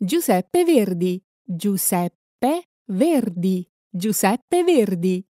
Giuseppe Verdi, Giuseppe Verdi, Giuseppe Verdi.